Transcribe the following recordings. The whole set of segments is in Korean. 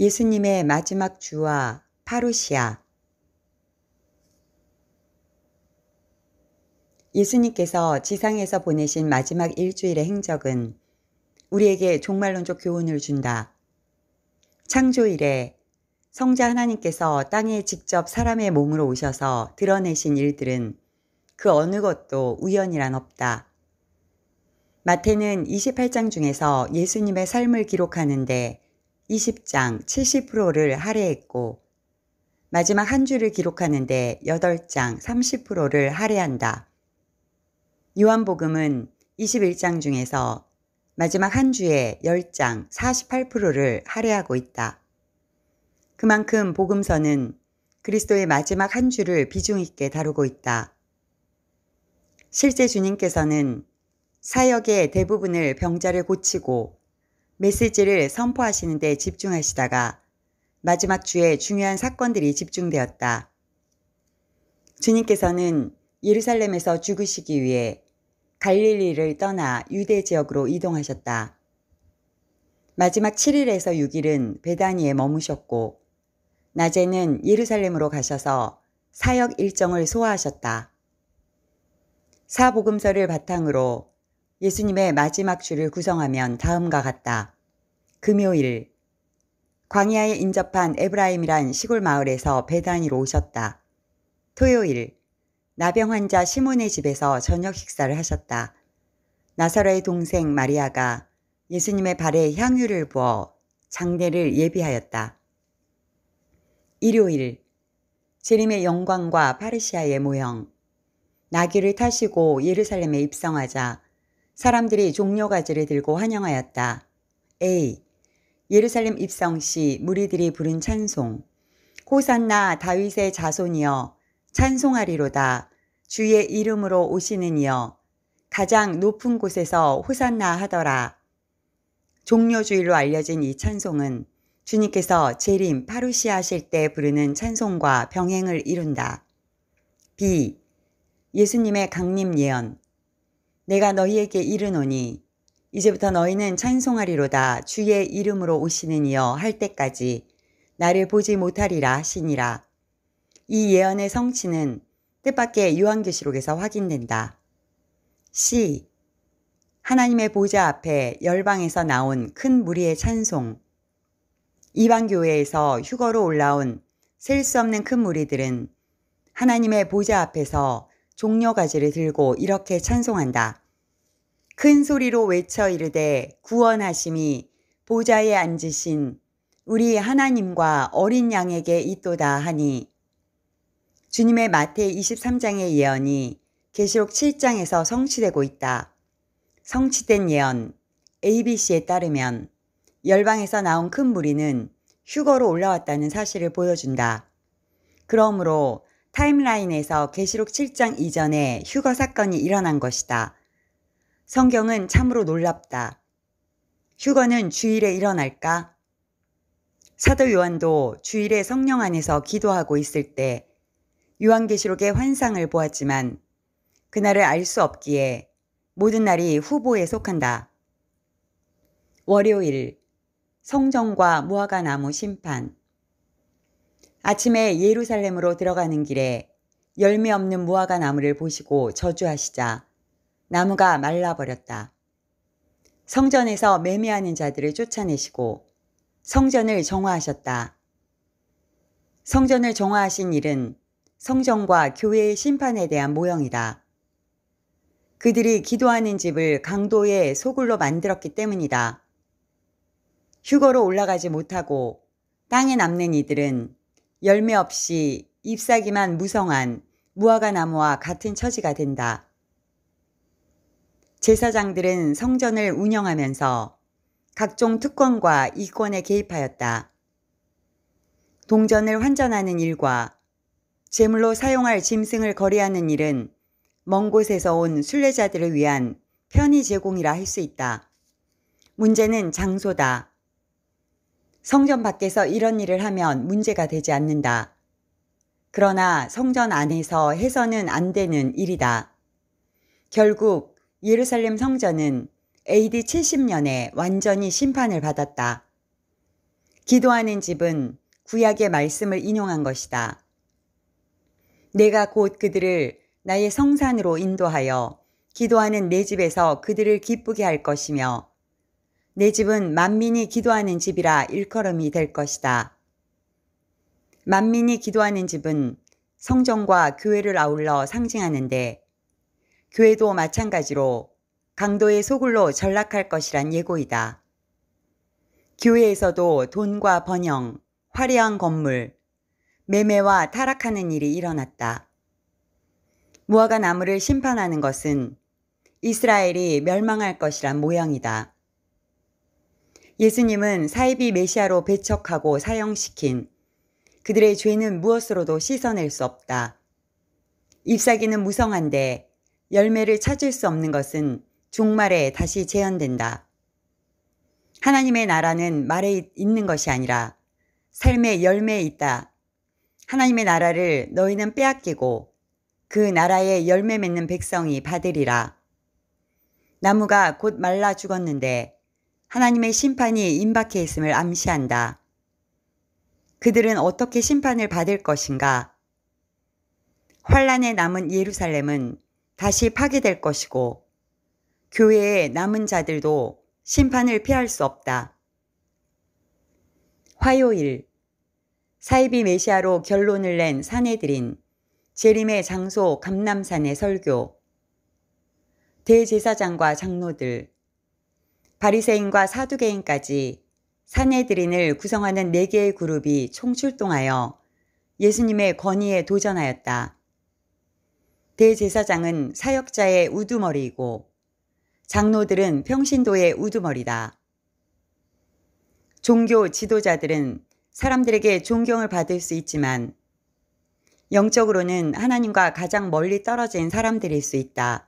예수님의 마지막 주와 파루시아 예수님께서 지상에서 보내신 마지막 일주일의 행적은 우리에게 종말론적 교훈을 준다. 창조일에 성자 하나님께서 땅에 직접 사람의 몸으로 오셔서 드러내신 일들은 그 어느 것도 우연이란 없다. 마태는 28장 중에서 예수님의 삶을 기록하는데 20장 70%를 할애했고 마지막 한 주를 기록하는데 8장 30%를 할애한다. 요한복음은 21장 중에서 마지막 한 주에 10장 48%를 할애하고 있다. 그만큼 복음서는 그리스도의 마지막 한 주를 비중 있게 다루고 있다. 실제 주님께서는 사역의 대부분을 병자를 고치고 메시지를 선포하시는 데 집중하시다가 마지막 주에 중요한 사건들이 집중되었다. 주님께서는 예루살렘에서 죽으시기 위해 갈릴리를 떠나 유대 지역으로 이동하셨다. 마지막 7일에서 6일은 베다니에 머무셨고 낮에는 예루살렘으로 가셔서 사역 일정을 소화하셨다. 사복음서를 바탕으로 예수님의 마지막 주를 구성하면 다음과 같다. 금요일 광야에 인접한 에브라임이란 시골 마을에서 배단이로 오셨다. 토요일 나병 환자 시몬의 집에서 저녁 식사를 하셨다. 나사라의 동생 마리아가 예수님의 발에 향유를 부어 장례를 예비하였다. 일요일 재림의 영광과 파르시아의 모형 나귀를 타시고 예루살렘에 입성하자 사람들이 종려 가지를 들고 환영하였다. A. 예루살렘 입성 시 무리들이 부른 찬송. 호산나 다윗의 자손이여 찬송하리로다. 주의 이름으로 오시는 이여 가장 높은 곳에서 호산나 하더라. 종려주일로 알려진 이 찬송은 주님께서 재림 파루시아 하실 때 부르는 찬송과 병행을 이룬다. B. 예수님의 강림 예언 내가 너희에게 이르노니 이제부터 너희는 찬송하리로다 주의 이름으로 오시는 이여 할 때까지 나를 보지 못하리라 하시니라. 이 예언의 성취는 뜻밖의 요한계시록에서 확인된다. C. 하나님의 보좌 앞에 열방에서 나온 큰 무리의 찬송. 이방교회에서 휴거로 올라온 셀 수 없는 큰 무리들은 하나님의 보좌 앞에서 종려 가지를 들고 이렇게 찬송한다. 큰 소리로 외쳐 이르되 구원하심이 보좌에 앉으신 우리 하나님과 어린 양에게 있도다 하니 주님의 마태 23장의 예언이 계시록 7장에서 성취되고 있다. 성취된 예언 ABC에 따르면 열방에서 나온 큰 무리는 휴거로 올라왔다는 사실을 보여준다. 그러므로 타임라인에서 계시록 7장 이전에 휴거 사건이 일어난 것이다. 성경은 참으로 놀랍다. 휴거는 주일에 일어날까? 사도 요한도 주일에 성령 안에서 기도하고 있을 때 요한계시록의 환상을 보았지만 그날을 알 수 없기에 모든 날이 후보에 속한다. 월요일 성전과 무화과나무 심판 아침에 예루살렘으로 들어가는 길에 열매 없는 무화과 나무를 보시고 저주하시자 나무가 말라버렸다. 성전에서 매매하는 자들을 쫓아내시고 성전을 정화하셨다. 성전을 정화하신 일은 성전과 교회의 심판에 대한 모형이다. 그들이 기도하는 집을 강도의 소굴로 만들었기 때문이다. 휴거로 올라가지 못하고 땅에 남는 이들은 열매 없이 잎사귀만 무성한 무화과 나무와 같은 처지가 된다. 제사장들은 성전을 운영하면서 각종 특권과 이권에 개입하였다. 동전을 환전하는 일과 재물로 사용할 짐승을 거래하는 일은 먼 곳에서 온 순례자들을 위한 편의 제공이라 할 수 있다. 문제는 장소다. 성전 밖에서 이런 일을 하면 문제가 되지 않는다. 그러나 성전 안에서 해서는 안 되는 일이다. 결국 예루살렘 성전은 AD 70년에 완전히 심판을 받았다. 기도하는 집은 구약의 말씀을 인용한 것이다. 내가 곧 그들을 나의 성산으로 인도하여 기도하는 내 집에서 그들을 기쁘게 할 것이며 내 집은 만민이 기도하는 집이라 일컬음이 될 것이다. 만민이 기도하는 집은 성전과 교회를 아울러 상징하는데 교회도 마찬가지로 강도의 소굴로 전락할 것이란 예고이다. 교회에서도 돈과 번영, 화려한 건물, 매매와 타락하는 일이 일어났다. 무화과 나무를 심판하는 것은 이스라엘이 멸망할 것이란 모양이다. 예수님은 사이비 메시아로 배척하고 사형시킨 그들의 죄는 무엇으로도 씻어낼 수 없다. 잎사귀는 무성한데 열매를 찾을 수 없는 것은 종말에 다시 재현된다. 하나님의 나라는 말에 있는 것이 아니라 삶의 열매에 있다. 하나님의 나라를 너희는 빼앗기고 그 나라의 열매 맺는 백성이 받으리라. 나무가 곧 말라 죽었는데 하나님의 심판이 임박해 있음을 암시한다. 그들은 어떻게 심판을 받을 것인가? 환란에 남은 예루살렘은 다시 파괴될 것이고 교회의 남은 자들도 심판을 피할 수 없다. 화요일 사이비 메시아로 결론을 낸 사내들인 재림의 장소 감남산의 설교 대제사장과 장로들 바리새인과 사두개인까지 사내드린을 구성하는 네개의 그룹이 총출동하여 예수님의 권위에 도전하였다. 대제사장은 사역자의 우두머리이고 장로들은 평신도의 우두머리다. 종교 지도자들은 사람들에게 존경을 받을 수 있지만 영적으로는 하나님과 가장 멀리 떨어진 사람들일 수 있다.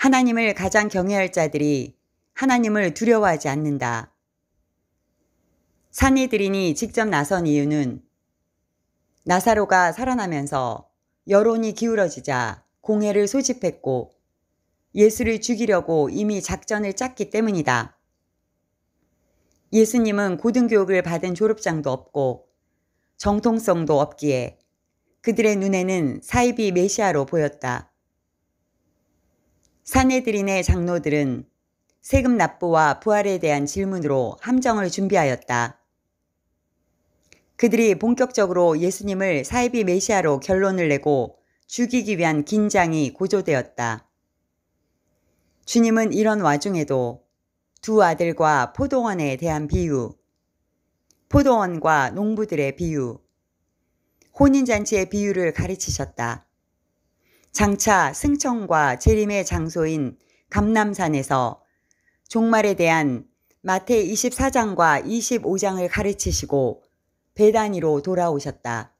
하나님을 가장 경외할 자들이 하나님을 두려워하지 않는다. 산이드린이 직접 나선 이유는 나사로가 살아나면서 여론이 기울어지자 공회를 소집했고 예수를 죽이려고 이미 작전을 짰기 때문이다. 예수님은 고등교육을 받은 졸업장도 없고 정통성도 없기에 그들의 눈에는 사이비 메시아로 보였다. 사내들인의 장로들은 세금 납부와 부활에 대한 질문으로 함정을 준비하였다. 그들이 본격적으로 예수님을 사이비 메시아로 결론을 내고 죽이기 위한 긴장이 고조되었다. 주님은 이런 와중에도 두 아들과 포도원에 대한 비유, 포도원과 농부들의 비유, 혼인잔치의 비유를 가르치셨다. 장차 승천과 재림의 장소인 감남산에서 종말에 대한 마태 24장과 25장을 가르치시고 배단위로 돌아오셨다.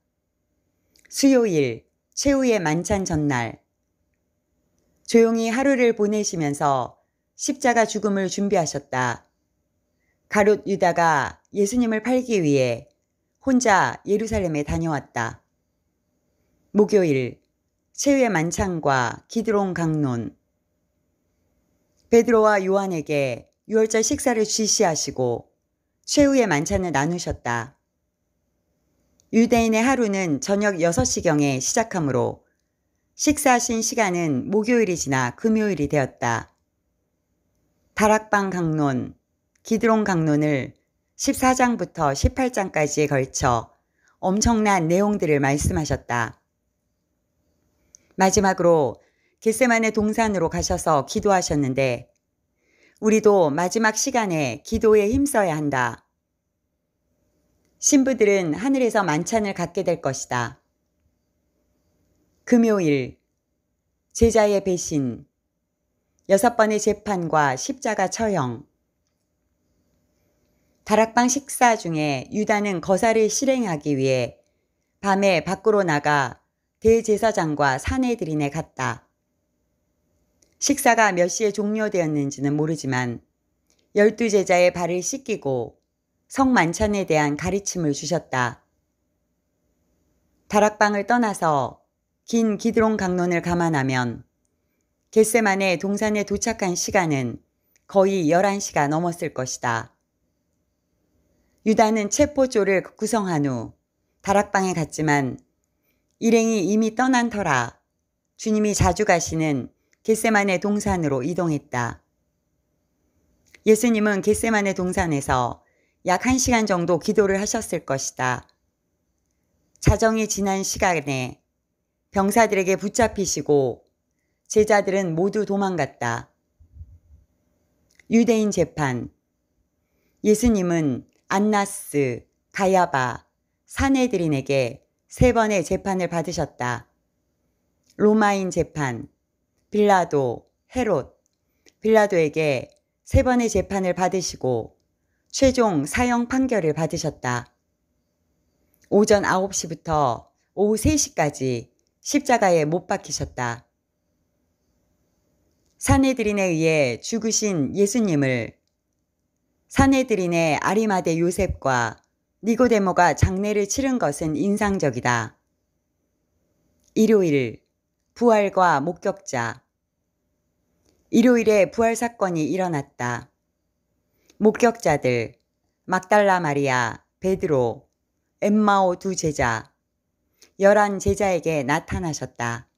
수요일 최후의 만찬 전날 조용히 하루를 보내시면서 십자가 죽음을 준비하셨다. 가롯 유다가 예수님을 팔기 위해 혼자 예루살렘에 다녀왔다. 목요일 최후의 만찬과 기드론 강론 베드로와 요한에게 유월절 식사를 지시하시고 최후의 만찬을 나누셨다. 유대인의 하루는 저녁 6시경에 시작하므로 식사하신 시간은 목요일이 지나 금요일이 되었다. 다락방 강론, 기드론 강론을 14장부터 18장까지에 걸쳐 엄청난 내용들을 말씀하셨다. 마지막으로 겟세만의 동산으로 가셔서 기도하셨는데 우리도 마지막 시간에 기도에 힘써야 한다. 신부들은 하늘에서 만찬을 갖게 될 것이다. 금요일 제자의 배신 여섯 번의 재판과 십자가 처형 다락방 식사 중에 유다는 거사를 실행하기 위해 밤에 밖으로 나가 대제사장과 사내들인에 갔다. 식사가 몇 시에 종료되었는지는 모르지만 열두 제자의 발을 씻기고 성만찬에 대한 가르침을 주셨다. 다락방을 떠나서 긴 기드론 강론을 감안하면 겟세만의 동산에 도착한 시간은 거의 11시가 넘었을 것이다. 유다는 체포조를 구성한 후 다락방에 갔지만 일행이 이미 떠난 터라 주님이 자주 가시는 겟세만의 동산으로 이동했다. 예수님은 겟세만의 동산에서 약 1시간 정도 기도를 하셨을 것이다. 자정이 지난 시간에 병사들에게 붙잡히시고 제자들은 모두 도망갔다. 유대인 재판 예수님은 안나스, 가야바, 사내들인에게 세 번의 재판을 받으셨다. 로마인 재판, 빌라도, 헤롯, 빌라도에게 세 번의 재판을 받으시고 최종 사형 판결을 받으셨다. 오전 9시부터 오후 3시까지 십자가에 못 박히셨다. 사내들인에 의해 죽으신 예수님을 사내들인의 아리마대 요셉과 니고데모가 장례를 치른 것은 인상적이다. 일요일 부활과 목격자 일요일에 부활 사건이 일어났다. 목격자들 막달라 마리아, 베드로, 엠마오 두 제자 열한 제자에게 나타나셨다.